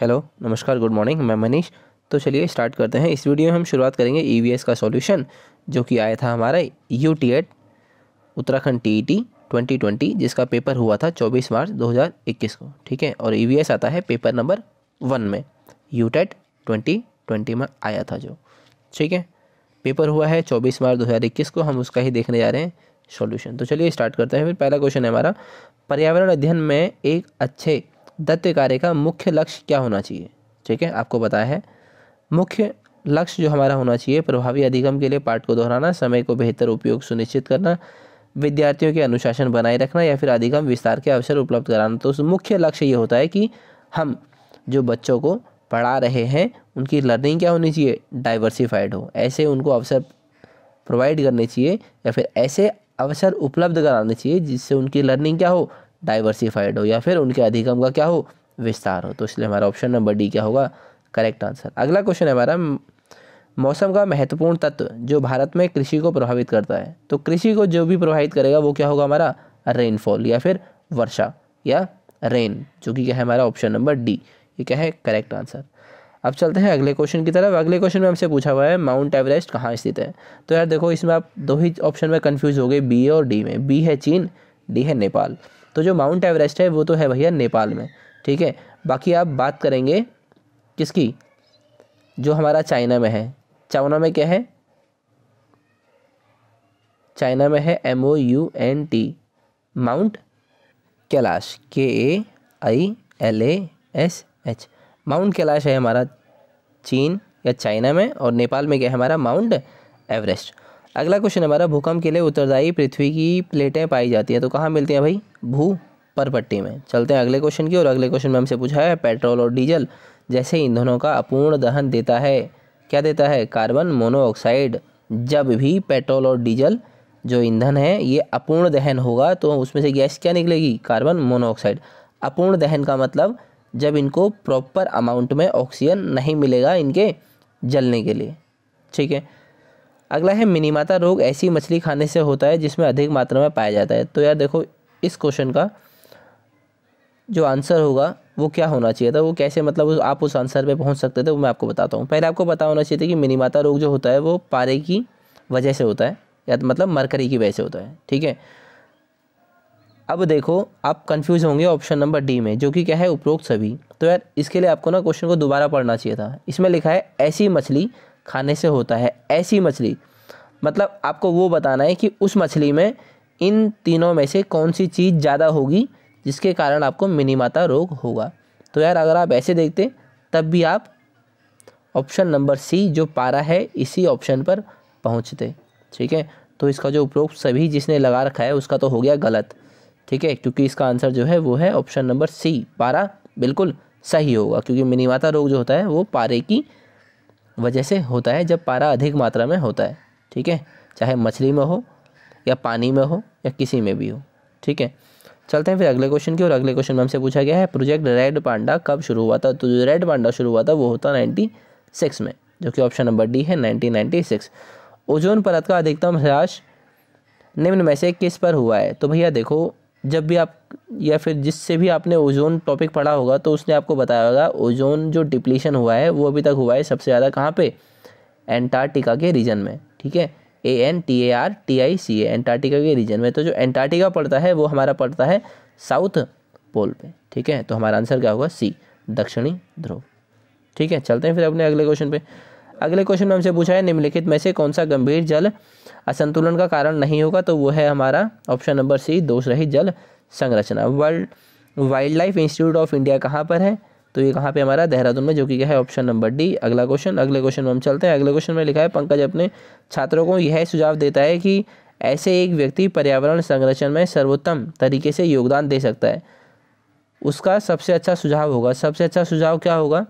hello नमस्कार good morning मैं मनीष तो चलिए स्टार्ट करते हैं इस वीडियो में हम शुरुआत करेंगे ई e का सॉल्यूशन जो कि आया था हमारा U Uttarakhand T E e जिसका पेपर हुआ था 24 मार्च 2021 को ठीक है और ई e आता है पेपर नंबर वन में यू टेट ट्वेंटी में आया था जो ठीक है पेपर हुआ है 24 मार्च 2021 को हम उसका ही देखने जा रहे हैं सॉल्यूशन तो चलिए स्टार्ट करते हैं फिर पहला क्वेश्चन है हमारा पर्यावरण अध्ययन में एक अच्छे दत्त्य कार्य का मुख्य लक्ष्य क्या होना चाहिए ठीक है आपको बताया है मुख्य लक्ष्य जो हमारा होना चाहिए प्रभावी अधिगम के लिए पाठ को दोहराना समय को बेहतर उपयोग सुनिश्चित करना विद्यार्थियों के अनुशासन बनाए रखना या फिर अधिगम विस्तार के अवसर उपलब्ध कराना तो मुख्य लक्ष्य ये होता है कि हम जो बच्चों को पढ़ा रहे हैं उनकी लर्निंग क्या होनी चाहिए डाइवर्सिफाइड हो ऐसे उनको अवसर प्रोवाइड करने चाहिए या फिर ऐसे अवसर उपलब्ध कराने चाहिए जिससे उनकी लर्निंग क्या हो डाइवर्सिफाइड हो या फिर उनके अधिगम का क्या हो विस्तार हो तो इसलिए हमारा ऑप्शन नंबर डी क्या होगा करेक्ट आंसर अगला क्वेश्चन है हमारा मौसम का महत्वपूर्ण तत्व जो भारत में कृषि को प्रभावित करता है तो कृषि को जो भी प्रभावित करेगा वो क्या होगा हमारा रेनफॉल या फिर वर्षा या रेन जो कि क्या है हमारा ऑप्शन नंबर डी ये क्या है करेक्ट आंसर अब चलते हैं अगले क्वेश्चन की तरफ अगले क्वेश्चन में हमसे पूछा हुआ है माउंट एवरेस्ट कहाँ स्थित है तो यार देखो इसमें आप दो ही ऑप्शन में कन्फ्यूज़ हो गए बी और डी में बी है चीन डी है नेपाल तो जो माउंट एवरेस्ट है वो तो है भैया नेपाल में ठीक है बाकी आप बात करेंगे किसकी जो हमारा चाइना में है चाइना में क्या है चाइना में है M O U N T mount Kailash के A I L A S H mount Kailash है हमारा चीन या चाइना में और नेपाल में क्या है हमारा माउंट एवरेस्ट अगला क्वेश्चन हमारा भूकंप के लिए उत्तरदायी पृथ्वी की प्लेटें पाई जाती हैं तो कहाँ मिलती हैं भाई भू पर पट्टी में चलते हैं अगले क्वेश्चन की और अगले क्वेश्चन में हमसे पूछा है पेट्रोल और डीजल जैसे ईंधनों का अपूर्ण दहन देता है क्या देता है कार्बन मोनोऑक्साइड जब भी पेट्रोल और डीजल जो ईंधन है ये अपूर्ण दहन होगा तो उसमें से गैस क्या निकलेगी कार्बन मोनोऑक्साइड अपूर्ण दहन का मतलब जब इनको प्रॉपर अमाउंट में ऑक्सीजन नहीं मिलेगा इनके जलने के लिए ठीक है अगला है मिनीमाता रोग ऐसी मछली खाने से होता है जिसमें अधिक मात्रा में पाया जाता है तो यार देखो इस क्वेश्चन का जो आंसर होगा वो क्या होना चाहिए था वो कैसे मतलब आप उस आंसर पे पहुंच सकते थे वो मैं आपको बताता हूँ पहले आपको पता होना चाहिए था कि मिनीमाता रोग जो होता है वो पारे की वजह से होता है या तो मतलब मरकरी की वजह से होता है ठीक है अब देखो आप कंफ्यूज होंगे ऑप्शन नंबर डी में जो कि क्या है उपरोक्त सभी तो यार इसके लिए आपको ना क्वेश्चन को दोबारा पढ़ना चाहिए था इसमें लिखा है ऐसी मछली खाने से होता है ऐसी मछली मतलब आपको वो बताना है कि उस मछली में इन तीनों में से कौन सी चीज़ ज़्यादा होगी जिसके कारण आपको मिनीमाता रोग होगा तो यार अगर आप ऐसे देखते तब भी आप ऑप्शन नंबर सी जो पारा है इसी ऑप्शन पर पहुंचते ठीक है तो इसका जो उपरोक्त सभी जिसने लगा रखा है उसका तो हो गया गलत ठीक है क्योंकि इसका आंसर जो है वो है ऑप्शन नंबर सी पारा बिल्कुल सही होगा क्योंकि मिनीमाता रोग जो होता है वो पारे की वजह से होता है जब पारा अधिक मात्रा में होता है ठीक है चाहे मछली में हो या पानी में हो या किसी में भी हो ठीक है चलते हैं फिर अगले क्वेश्चन की और अगले क्वेश्चन में हमसे पूछा गया है प्रोजेक्ट रेड पांडा कब शुरू हुआ था तो जो रेड पांडा शुरू हुआ था वो होता नाइन्टी सिक्स में जो कि ऑप्शन नंबर डी है नाइनटीन नाइन्टी सिक्स ओजोन परत का अधिकतम ह्रास निम्न में से किस पर हुआ है तो भैया देखो जब भी आप या फिर जिससे भी आपने ओजोन टॉपिक पढ़ा होगा तो उसने आपको बताया होगा ओजोन जो डिप्लीशन हुआ है वो अभी तक हुआ है सबसे ज़्यादा कहाँ पे एंटार्क्टिका के रीजन में ठीक है A N T A R T I C A Antarctica के रीजन में तो जो एंटार्क्टिका पड़ता है वो हमारा पड़ता है साउथ पोल पे ठीक है तो हमारा आंसर क्या होगा सी दक्षिणी ध्रुव ठीक है चलते हैं फिर अपने अगले क्वेश्चन पे अगले क्वेश्चन में हमसे पूछा है निम्नलिखित में से कौन सा गंभीर जल असंतुलन का कारण नहीं होगा तो वो है हमारा ऑप्शन नंबर सी दोष रहित जल संरचना world wildlife institute of India कहाँ पर है तो ये कहाँ पे हमारा देहरादून में जो कि क्या है ऑप्शन नंबर डी अगला क्वेश्चन अगले क्वेश्चन में हम चलते हैं अगले क्वेश्चन में लिखा है पंकज अपने छात्रों को यह सुझाव देता है कि ऐसे एक व्यक्ति पर्यावरण संरक्षण में सर्वोत्तम तरीके से योगदान दे सकता है उसका सबसे अच्छा सुझाव होगा सबसे अच्छा सुझाव क्या होगा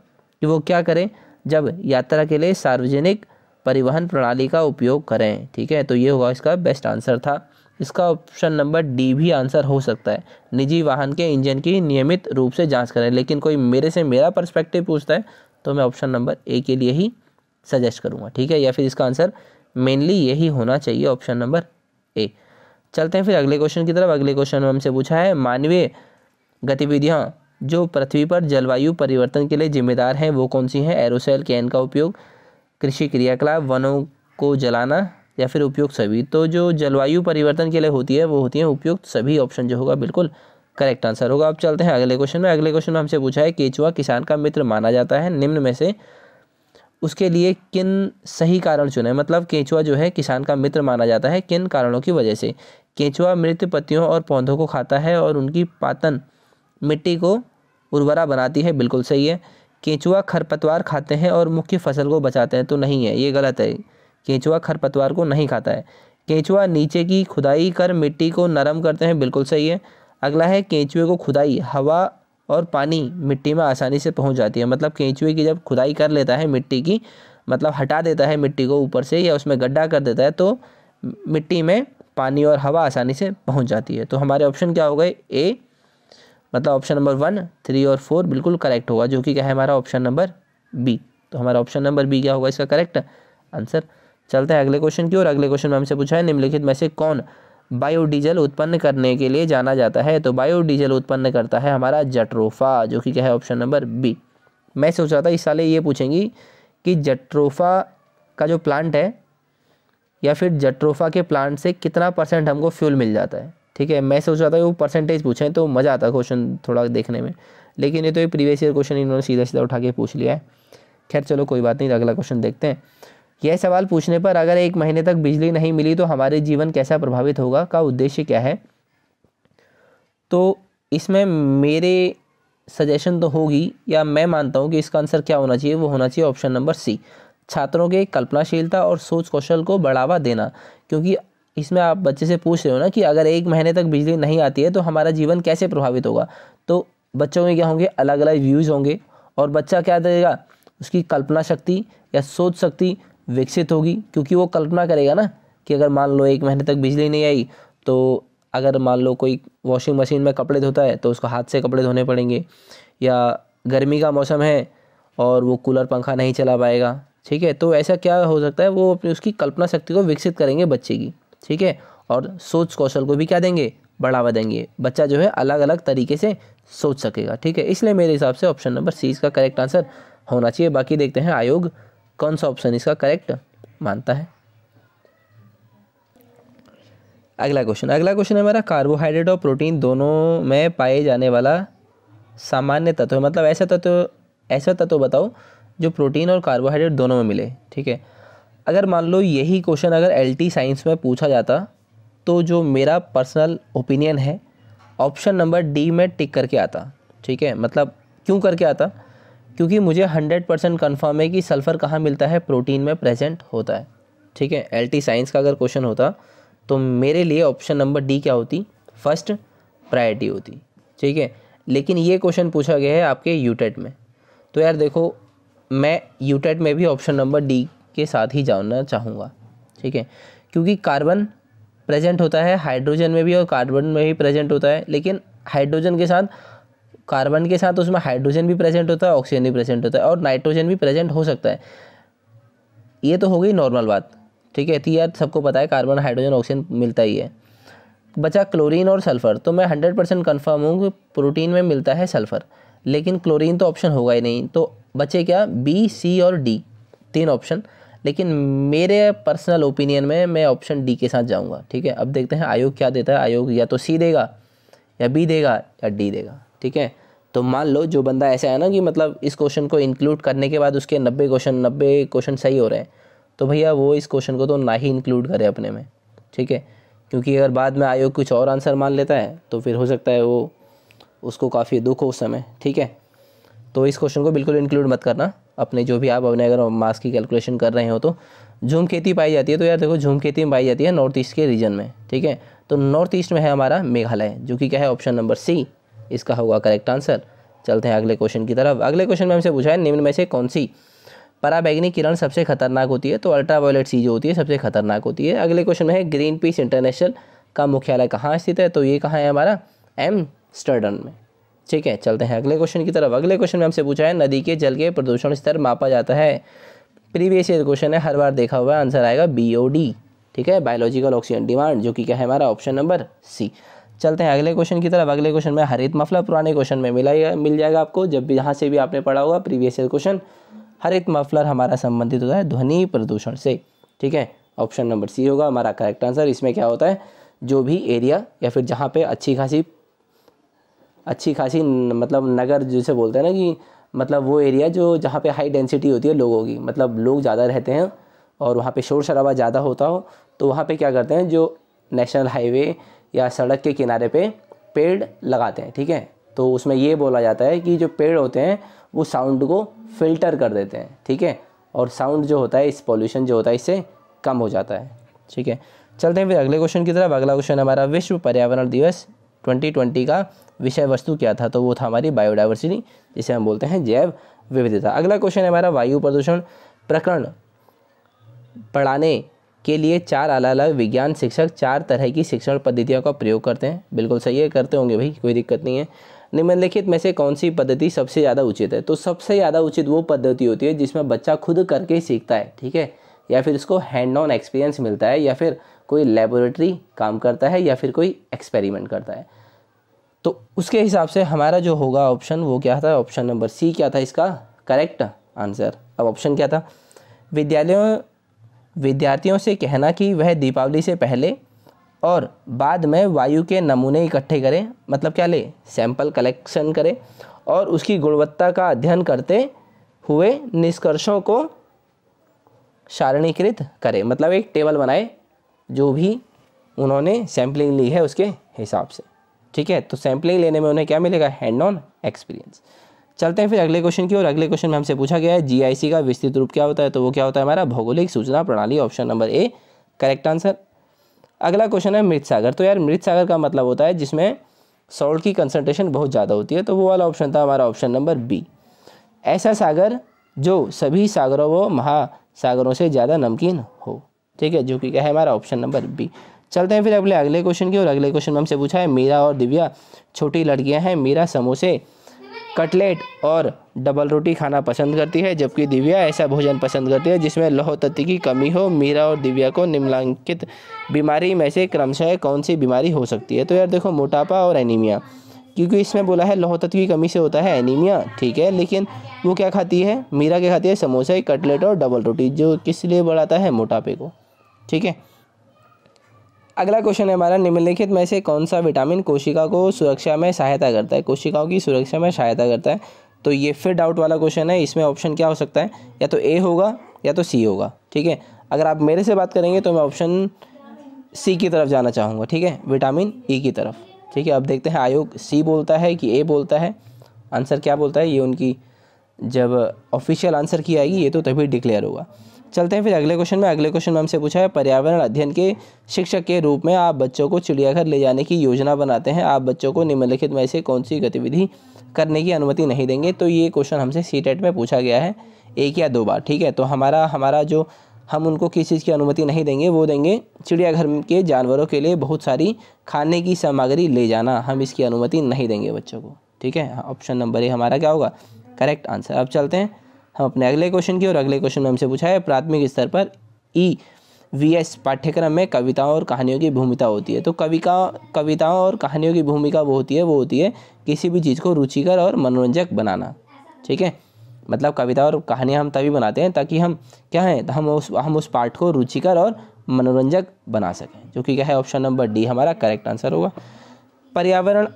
कि वो क्या करें जब यात्रा के लिए सार्वजनिक परिवहन प्रणाली का उपयोग करें ठीक है तो ये होगा इसका बेस्ट आंसर था इसका ऑप्शन नंबर डी भी आंसर हो सकता है निजी वाहन के इंजन की नियमित रूप से जांच करें लेकिन कोई मेरे से मेरा पर्सपेक्टिव पूछता है तो मैं ऑप्शन नंबर ए के लिए ही सजेस्ट करूँगा ठीक है या फिर इसका आंसर मेनली यही होना चाहिए ऑप्शन नंबर ए चलते हैं फिर अगले क्वेश्चन की तरफ अगले क्वेश्चन में हमसे पूछा है मानवीय गतिविधियाँ जो पृथ्वी पर जलवायु परिवर्तन के लिए जिम्मेदार हैं वो कौन सी हैं एरोसेल कैन का उपयोग कृषि क्रियाकलाप वनों को जलाना या फिर उपयुक्त सभी तो जो जलवायु परिवर्तन के लिए होती है वो होती है उपयुक्त सभी ऑप्शन जो होगा बिल्कुल करेक्ट आंसर होगा अब चलते हैं अगले क्वेश्चन में अगले क्वेश्चन में हमसे पूछा है केचुआ किसान का मित्र माना जाता है निम्न में से उसके लिए किन सही कारण चुने मतलब केंचुआ जो है किसान का मित्र माना जाता है किन कारणों की वजह से केंचुआ मृत पत्तियों और पौधों को खाता है और उनकी पातन मिट्टी को उर्वरा बनाती है बिल्कुल सही है केंचुआ खरपतवार खाते हैं और मुख्य फसल को बचाते हैं तो नहीं है ये गलत है केंचुआ खरपतवार को नहीं खाता है केंचुआ नीचे की खुदाई कर मिट्टी को नरम करते हैं बिल्कुल सही है अगला है केंचुए को खुदाई हवा और पानी मिट्टी में आसानी से पहुंच जाती है मतलब केंचुए की जब खुदाई कर लेता है मिट्टी की मतलब हटा देता है मिट्टी को ऊपर से या उसमें गड्ढा कर देता है तो मिट्टी में पानी और हवा आसानी से पहुंच जाती है तो हमारे ऑप्शन क्या हो गए ए मतलब ऑप्शन नंबर वन थ्री और फोर बिल्कुल करेक्ट होगा जो कि क्या है हमारा ऑप्शन नंबर बी तो हमारा ऑप्शन नंबर बी क्या होगा इसका करेक्ट आंसर चलते हैं अगले क्वेश्चन की और अगले क्वेश्चन में हमसे पूछा है निम्नलिखित में से कौन बायोडीजल उत्पन्न करने के लिए जाना जाता है तो बायोडीजल उत्पन्न करता है हमारा जट्रोफा जो कि क्या है ऑप्शन नंबर बी मैं सोच रहा था इस साल ये पूछेंगी कि जट्रोफा का जो प्लांट है या फिर जट्रोफा के प्लांट से कितना परसेंट हमको फ्यूल मिल जाता है ठीक है मैं सोच रहा था वो परसेंटेज पूछें तो मज़ा आता क्वेश्चन थोड़ा देखने में लेकिन ये तो ये प्रीवियस ईयर क्वेश्चन इन्होंने सीधा सीधा उठा के पूछ लिया है खैर चलो कोई बात नहीं अगला क्वेश्चन देखते हैं यह सवाल पूछने पर अगर एक महीने तक बिजली नहीं मिली तो हमारे जीवन कैसा प्रभावित होगा का उद्देश्य क्या है तो इसमें मेरे सजेशन तो होगी या मैं मानता हूँ कि इसका आंसर क्या होना चाहिए वो होना चाहिए ऑप्शन नंबर सी छात्रों के कल्पनाशीलता और सोच कौशल को बढ़ावा देना क्योंकि इसमें आप बच्चे से पूछ रहे हो ना कि अगर एक महीने तक बिजली नहीं आती है तो हमारा जीवन कैसे प्रभावित होगा तो बच्चों में क्या होंगे अलग अलग व्यूज़ होंगे और बच्चा क्या देगा उसकी कल्पना शक्ति या सोच शक्ति विकसित होगी क्योंकि वो कल्पना करेगा ना कि अगर मान लो एक महीने तक बिजली नहीं आई तो अगर मान लो कोई वॉशिंग मशीन में कपड़े धोता है तो उसको हाथ से कपड़े धोने पड़ेंगे या गर्मी का मौसम है और वो कूलर पंखा नहीं चला पाएगा ठीक है तो ऐसा क्या हो सकता है वो अपनी उसकी कल्पना शक्ति को विकसित करेंगे बच्चे की ठीक है और सोच कौशल को भी क्या देंगे बढ़ावा देंगे बच्चा जो है अलग अलग तरीके से सोच सकेगा ठीक है इसलिए मेरे हिसाब से ऑप्शन नंबर सी इसका करेक्ट आंसर होना चाहिए बाकी देखते हैं आयोग कौन सा ऑप्शन इसका करेक्ट मानता है अगला क्वेश्चन अगला क्वेश्चन है हमारा कार्बोहाइड्रेट और प्रोटीन दोनों में पाए जाने वाला सामान्य तत्व मतलब ऐसा तत्व ऐसा तत्व बताओ जो प्रोटीन और कार्बोहाइड्रेट दोनों में मिले ठीक है अगर मान लो यही क्वेश्चन अगर एल साइंस में पूछा जाता तो जो मेरा पर्सनल ओपिनियन है ऑप्शन नंबर डी में टिक करके आता ठीक है मतलब क्यों करके आता क्योंकि मुझे हंड्रेड परसेंट कन्फर्म है कि सल्फ़र कहाँ मिलता है प्रोटीन में प्रेजेंट होता है ठीक है एल साइंस का अगर क्वेश्चन होता तो मेरे लिए ऑप्शन नंबर डी क्या होती फर्स्ट प्रायरिटी होती ठीक है लेकिन ये क्वेश्चन पूछा गया है आपके यूटेट e में तो यार देखो मैं यूटेट e में भी ऑप्शन नंबर डी के साथ ही जानना चाहूँगा ठीक है क्योंकि कार्बन प्रेजेंट होता है हाइड्रोजन में भी और कार्बन में भी प्रेजेंट होता है लेकिन हाइड्रोजन के साथ कार्बन के साथ उसमें हाइड्रोजन भी प्रेजेंट होता है ऑक्सीजन भी प्रेजेंट होता है और नाइट्रोजन भी प्रेजेंट हो सकता है ये तो हो गई नॉर्मल बात ठीक है तो यार सबको पता है कार्बन हाइड्रोजन ऑक्सीजन मिलता ही है बचा क्लोरीन और सल्फ़र तो मैं हंड्रेड परसेंट कन्फर्म हूँ कि प्रोटीन में मिलता है सल्फ़र लेकिन क्लोरीन तो ऑप्शन होगा ही नहीं तो बचे क्या बी सी और डी तीन ऑप्शन लेकिन मेरे पर्सनल ओपिनियन में मैं ऑप्शन डी के साथ जाऊँगा ठीक है अब देखते हैं आयोग क्या देता है आयोग या तो सी देगा या बी देगा या डी देगा ठीक है तो मान लो जो बंदा ऐसा है ना कि मतलब इस क्वेश्चन को इंक्लूड करने के बाद उसके नब्बे क्वेश्चन नब्बे क्वेश्चन सही हो रहे हैं तो भैया वो इस क्वेश्चन को तो ना ही इंक्लूड करे अपने में ठीक है क्योंकि अगर बाद में आयोग कुछ और आंसर मान लेता है तो फिर हो सकता है वो उसको काफ़ी दुख हो उस समय ठीक है तो इस क्वेश्चन को बिल्कुल इंक्लूड मत करना अपने जो भी आप अपने अगर मास की कैलकुलेशन कर रहे हो तो झूम खेती पाई जाती है तो यार देखो झूम खेती में पाई जाती है नॉर्थ ईस्ट के रीजन में ठीक है तो नॉर्थ ईस्ट में है हमारा मेघालय जो कि क्या है ऑप्शन नंबर सी इसका होगा करेक्ट आंसर चलते हैं अगले क्वेश्चन की तरफ अगले क्वेश्चन में हमसे पूछा है निम्न में से कौन सी पराबैगनी किरण सबसे खतरनाक होती है तो अल्ट्रावायलेट सी जो होती है सबसे खतरनाक होती है अगले क्वेश्चन में है ग्रीन पीस इंटरनेशनल का मुख्यालय कहाँ स्थित है तो ये कहाँ है हमारा एम स्टर्डन में ठीक है चलते हैं अगले क्वेश्चन की तरफ अगले क्वेश्चन में हमसे पूछा है नदी के जल के प्रदूषण स्तर मापा जाता है प्रीवियस ईयर क्वेश्चन है हर बार देखा हुआ आंसर आएगा बी ओ डी ठीक है बायोलॉजिकल ऑक्सीजन डिमांड जो कि क्या है हमारा ऑप्शन नंबर सी चलते हैं अगले क्वेश्चन की तरफ अगले क्वेश्चन में हरित मफला पुराने क्वेश्चन में मिला मिल जाएगा आपको जब भी यहाँ से भी आपने पढ़ा होगा प्रीवियस ईयर क्वेश्चन हरित मफलर हमारा संबंधित होता है ध्वनि प्रदूषण से ठीक है ऑप्शन नंबर सी होगा हमारा करेक्ट आंसर इसमें क्या होता है जो भी एरिया या फिर जहाँ पे अच्छी खासी अच्छी खासी मतलब नगर जिसे बोलते हैं ना कि मतलब वो एरिया जो जहाँ पे हाई डेंसिटी होती है लोगों की मतलब लोग ज़्यादा रहते हैं और वहाँ पे शोर शराबा ज़्यादा होता हो तो वहाँ पे क्या करते हैं जो नेशनल हाईवे या सड़क के किनारे पे पेड़ लगाते हैं ठीक है तो उसमें ये बोला जाता है कि जो पेड़ होते हैं वो साउंड को फिल्टर कर देते हैं ठीक है और साउंड जो होता है इस पॉल्यूशन जो होता है इससे कम हो जाता है ठीक है चलते हैं फिर अगले क्वेश्चन की तरफ अगला क्वेश्चन हमारा विश्व पर्यावरण दिवस ट्वेंटी का विषय वस्तु क्या था तो वो था हमारी बायोडाइवर्सिटी जिसे हम बोलते हैं जैव विविधता अगला क्वेश्चन है हमारा वायु प्रदूषण प्रकरण पढ़ाने के लिए चार अलग अलग विज्ञान शिक्षक चार तरह की शिक्षण पद्धतियों का प्रयोग करते हैं बिल्कुल सही है करते होंगे भाई कोई दिक्कत नहीं है निम्नलिखित में से कौन सी पद्धति सबसे ज़्यादा उचित है तो सबसे ज़्यादा उचित वो पद्धति होती है जिसमें बच्चा खुद करके सीखता है ठीक है या फिर उसको हैंड ऑन एक्सपीरियंस मिलता है या फिर कोई लेबोरेटरी काम करता है या फिर कोई एक्सपेरिमेंट करता है तो उसके हिसाब से हमारा जो होगा ऑप्शन वो क्या था ऑप्शन नंबर सी क्या था इसका करेक्ट आंसर अब ऑप्शन क्या था विद्यालयों विद्यार्थियों से कहना कि वह दीपावली से पहले और बाद में वायु के नमूने इकट्ठे करें मतलब क्या ले सैंपल कलेक्शन करें और उसकी गुणवत्ता का अध्ययन करते हुए निष्कर्षों को सारणीकृत करें मतलब एक टेबल बनाए जो भी उन्होंने सैम्पलिंग ली है उसके हिसाब से ठीक है तो सैम्पलिंग लेने में उन्हें क्या मिलेगा हैंड ऑन एक्सपीरियंस चलते हैं फिर अगले क्वेश्चन की ओर अगले क्वेश्चन में हमसे पूछा गया है जीआईसी का विस्तृत रूप क्या होता है तो वो क्या होता है हमारा भौगोलिक सूचना प्रणाली option number A correct answer अगला क्वेश्चन है मृत सागर तो यार मृत सागर का मतलब होता है जिसमें सॉल्ट की कंसनट्रेशन बहुत ज़्यादा होती है तो वो वाला ऑप्शन था हमारा ऑप्शन नंबर बी ऐसा सागर जो सभी सागरों व महा सागरों से ज़्यादा नमकीन हो ठीक है जो कि क्या है हमारा ऑप्शन नंबर बी चलते हैं फिर अगले अगले क्वेश्चन की और अगले क्वेश्चन में हमसे पूछा है मीरा और दिव्या छोटी लड़कियां हैं मीरा समोसे कटलेट और डबल रोटी खाना पसंद करती है जबकि दिव्या ऐसा भोजन पसंद करती है जिसमें लौह तत्व की कमी हो मीरा और दिव्या को निम्नलिखित बीमारी में से क्रमशः कौन सी बीमारी हो सकती है तो यार देखो मोटापा और एनीमिया क्योंकि इसमें बोला है लौह तत्व की कमी से होता है एनीमिया ठीक है लेकिन वो क्या खाती है मीरा क्या खाती है समोसा कटलेट और डबल रोटी जो किस लिए बढ़ाता है मोटापे को ठीक है अगला क्वेश्चन है हमारा निम्नलिखित में से कौन सा विटामिन कोशिका को सुरक्षा में सहायता करता है कोशिकाओं की सुरक्षा में सहायता करता है तो ये फिर डाउट वाला क्वेश्चन है इसमें ऑप्शन क्या हो सकता है या तो ए होगा या तो सी होगा ठीक है अगर आप मेरे से बात करेंगे तो मैं ऑप्शन सी की तरफ जाना चाहूँगा ठीक है विटामिन ई e की तरफ ठीक है अब देखते हैं आयोग सी बोलता है कि ए बोलता है आंसर क्या बोलता है ये उनकी जब ऑफिशियल आंसर की आएगी ये तो तभी डिक्लेयर होगा चलते हैं फिर अगले क्वेश्चन में अगले क्वेश्चन में हमसे पूछा है पर्यावरण अध्ययन के शिक्षक के रूप में आप बच्चों को चिड़ियाघर ले जाने की योजना बनाते हैं आप बच्चों को निम्नलिखित में से कौन सी गतिविधि करने की अनुमति नहीं देंगे तो ये क्वेश्चन हमसे सी टेट में पूछा गया है एक या दो बार ठीक है तो हमारा हमारा जो हम उनको किसी चीज़ की अनुमति नहीं देंगे वो देंगे चिड़ियाघर के जानवरों के लिए बहुत सारी खाने की सामग्री ले जाना हम इसकी अनुमति नहीं देंगे बच्चों को ठीक है ऑप्शन नंबर ए हमारा क्या होगा करेक्ट आंसर अब चलते हैं हम अपने अगले क्वेश्चन की और अगले क्वेश्चन में हमसे पूछा है प्राथमिक स्तर पर ई वी एस पाठ्यक्रम में कविताओं और कहानियों की भूमिका होती है तो कविका कविताओं और कहानियों की भूमिका वो होती है वो होती है किसी भी चीज़ को रुचिकर और मनोरंजक बनाना ठीक है मतलब कविता और कहानियाँ हम तभी बनाते हैं ताकि हम क्या हैं तो हम उस हम उस पाठ को रुचिकर और मनोरंजक बना सकें जो कि क्या है ऑप्शन नंबर डी हमारा करेक्ट आंसर होगा पर्यावरण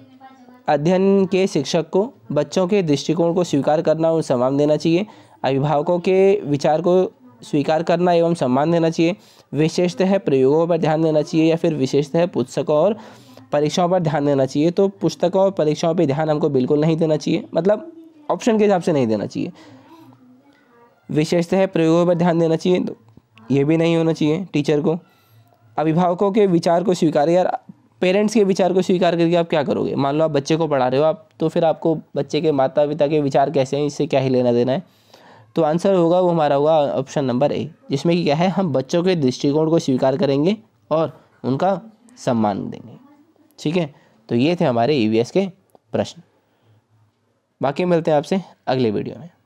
अध्ययन के शिक्षक को बच्चों के दृष्टिकोण को स्वीकार करना और सम्मान देना चाहिए अभिभावकों के विचार को स्वीकार करना एवं सम्मान देना चाहिए विशेषतः प्रयोगों पर ध्यान देना चाहिए या फिर विशेषतः पुस्तकों और परीक्षाओं पर ध्यान देना चाहिए तो पुस्तकों और परीक्षाओं पर ध्यान हमको बिल्कुल नहीं देना चाहिए मतलब ऑप्शन के हिसाब से नहीं देना चाहिए विशेषतः प्रयोगों पर ध्यान देना चाहिए तो ये भी नहीं होना चाहिए टीचर को अभिभावकों के विचार को स्वीकार यार पेरेंट्स के विचार को स्वीकार करके आप क्या करोगे मान लो आप बच्चे को पढ़ा रहे हो आप तो फिर आपको बच्चे के माता पिता के विचार कैसे हैं इससे क्या ही लेना देना है तो आंसर होगा वो हमारा होगा ऑप्शन नंबर ए जिसमें कि क्या है हम बच्चों के दृष्टिकोण को स्वीकार करेंगे और उनका सम्मान देंगे ठीक है तो ये थे हमारे ई e के प्रश्न बाकी मिलते हैं आपसे अगले वीडियो में